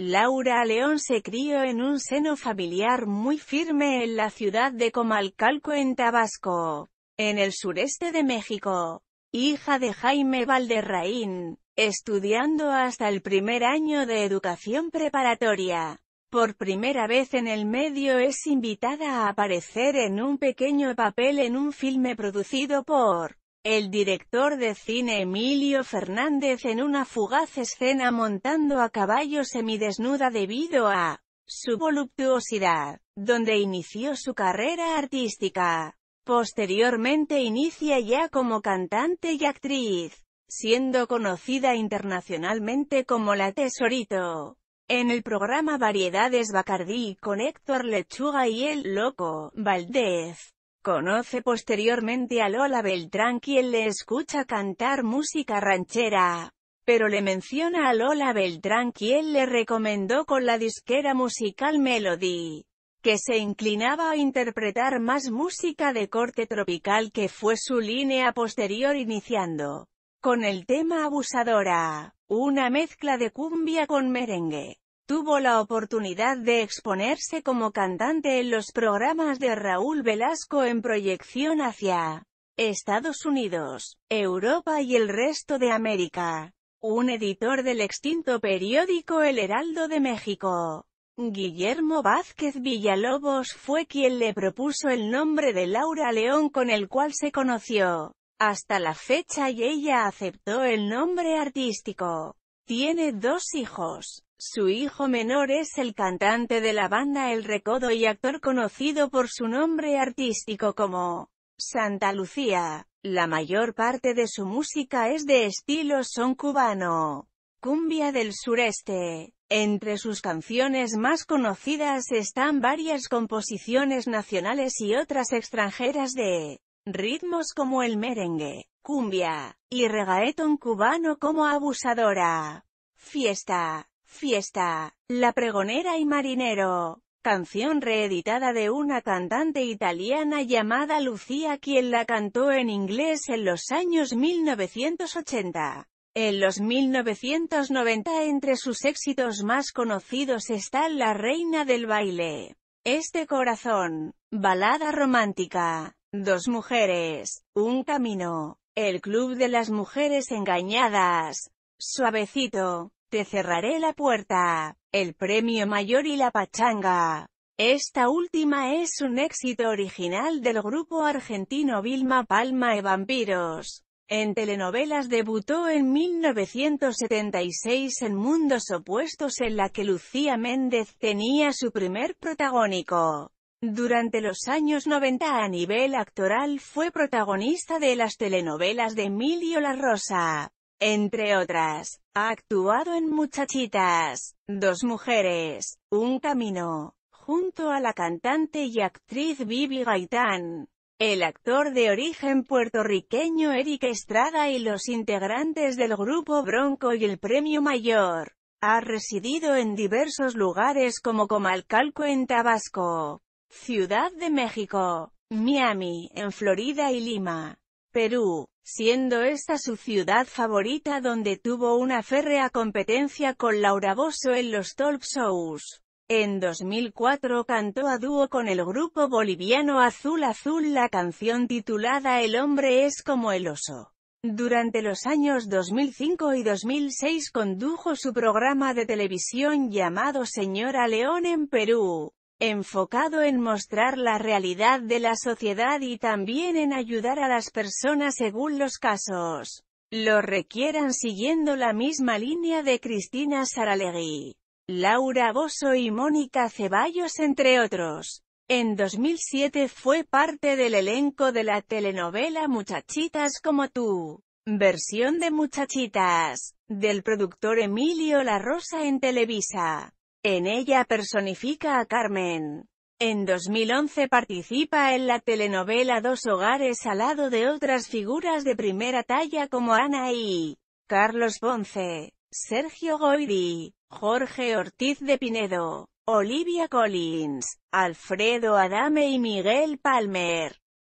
Laura León se crió en un seno familiar muy firme en la ciudad de Comalcalco en Tabasco, en el sureste de México. Hija de Jaime Valderraín, estudiando hasta el primer año de educación preparatoria. Por primera vez en el medio es invitada a aparecer en un pequeño papel en un filme producido por el director de cine Emilio Fernández en una fugaz escena montando a caballo semidesnuda debido a su voluptuosidad, donde inició su carrera artística. Posteriormente inicia ya como cantante y actriz, siendo conocida internacionalmente como La Tesorito. En el programa Variedades Bacardí con Héctor Lechuga y el Loco, Valdez, Conoce posteriormente a Lola Beltrán quien le escucha cantar música ranchera, pero le menciona a Lola Beltrán quien le recomendó con la disquera musical Melody, que se inclinaba a interpretar más música de corte tropical que fue su línea posterior iniciando, con el tema Abusadora, una mezcla de cumbia con merengue. Tuvo la oportunidad de exponerse como cantante en los programas de Raúl Velasco en proyección hacia Estados Unidos, Europa y el resto de América. Un editor del extinto periódico El Heraldo de México, Guillermo Vázquez Villalobos fue quien le propuso el nombre de Laura León con el cual se conoció. Hasta la fecha y ella aceptó el nombre artístico. Tiene dos hijos. Su hijo menor es el cantante de la banda El Recodo y actor conocido por su nombre artístico como Santa Lucía. La mayor parte de su música es de estilo son cubano, cumbia del sureste. Entre sus canciones más conocidas están varias composiciones nacionales y otras extranjeras de ritmos como el merengue, cumbia, y regaetón cubano como abusadora, fiesta. Fiesta, La pregonera y marinero. Canción reeditada de una cantante italiana llamada Lucía quien la cantó en inglés en los años 1980. En los 1990 entre sus éxitos más conocidos está La Reina del Baile, Este Corazón, Balada Romántica, Dos Mujeres, Un Camino, El Club de las Mujeres Engañadas, Suavecito, te cerraré la puerta. El premio mayor y la pachanga. Esta última es un éxito original del grupo argentino Vilma Palma y Vampiros. En telenovelas debutó en 1976 en Mundos Opuestos en la que Lucía Méndez tenía su primer protagónico. Durante los años 90 a nivel actoral fue protagonista de las telenovelas de Emilio La Rosa, entre otras, ha actuado en Muchachitas, Dos Mujeres, Un Camino, junto a la cantante y actriz Vivi Gaitán. El actor de origen puertorriqueño Eric Estrada y los integrantes del grupo Bronco y el Premio Mayor. Ha residido en diversos lugares como Comalcalco en Tabasco, Ciudad de México, Miami, en Florida y Lima. Perú, siendo esta su ciudad favorita donde tuvo una férrea competencia con Laura Bosso en los talk shows. En 2004 cantó a dúo con el grupo boliviano Azul Azul la canción titulada El hombre es como el oso. Durante los años 2005 y 2006 condujo su programa de televisión llamado Señora León en Perú enfocado en mostrar la realidad de la sociedad y también en ayudar a las personas según los casos lo requieran siguiendo la misma línea de Cristina Saralegui, Laura Bosso y Mónica Ceballos entre otros. En 2007 fue parte del elenco de la telenovela Muchachitas como tú, versión de Muchachitas, del productor Emilio La Rosa en Televisa. En ella personifica a Carmen. En 2011 participa en la telenovela Dos Hogares al lado de otras figuras de primera talla como Ana y Carlos Ponce, Sergio Goidi, Jorge Ortiz de Pinedo, Olivia Collins, Alfredo Adame y Miguel Palmer.